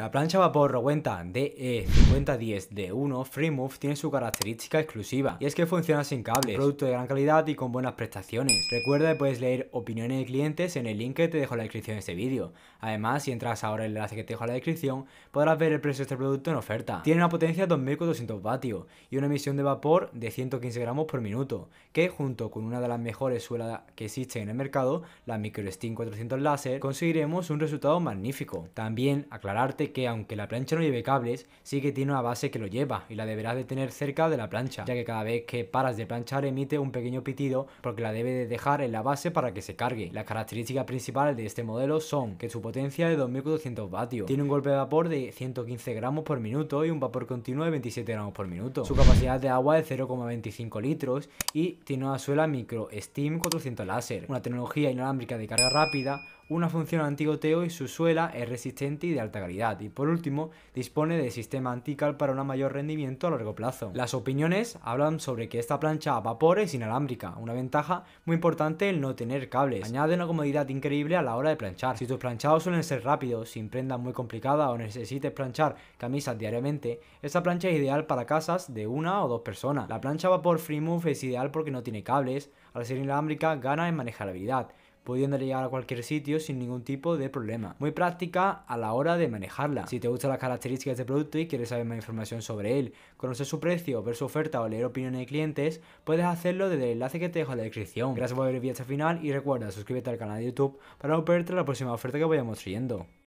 La plancha vapor Rowenta DE5010 D1 FreeMove tiene su característica exclusiva y es que funciona sin cables, producto de gran calidad y con buenas prestaciones. Recuerda que puedes leer opiniones de clientes en el link que te dejo en la descripción de este vídeo. Además, si entras ahora en el enlace que te dejo en la descripción, podrás ver el precio de este producto en oferta. Tiene una potencia de 2400 vatios y una emisión de vapor de 115 gramos por minuto, que junto con una de las mejores suelas que existen en el mercado, la MicroSteam 400 Láser, conseguiremos un resultado magnífico. También aclararte que aunque la plancha no lleve cables, sí que tiene una base que lo lleva y la deberás de tener cerca de la plancha, ya que cada vez que paras de planchar emite un pequeño pitido porque la debe de dejar en la base para que se cargue. Las características principales de este modelo son que su potencia es de 2400 vatios, tiene un golpe de vapor de 115 gramos por minuto y un vapor continuo de 27 gramos por minuto. Su capacidad de agua es 0,25 litros y tiene una suela micro Steam 400 láser, una tecnología inalámbrica de carga rápida, una función antigoteo y su suela es resistente y de alta calidad. Y por último, dispone de sistema antical para un mayor rendimiento a largo plazo. Las opiniones hablan sobre que esta plancha a vapor es inalámbrica, una ventaja muy importante el no tener cables. Añade una comodidad increíble a la hora de planchar. Si tus planchados suelen ser rápidos, sin prendas muy complicada o necesites planchar camisas diariamente, esta plancha es ideal para casas de una o dos personas. La plancha a vapor move es ideal porque no tiene cables, al ser inalámbrica gana en manejabilidad pudiendo llegar a cualquier sitio sin ningún tipo de problema. Muy práctica a la hora de manejarla. Si te gustan las características de producto y quieres saber más información sobre él, conocer su precio, ver su oferta o leer opiniones de clientes, puedes hacerlo desde el enlace que te dejo en la descripción. Gracias por ver el video hasta el final y recuerda suscríbete al canal de YouTube para no perderte la próxima oferta que vayamos trayendo.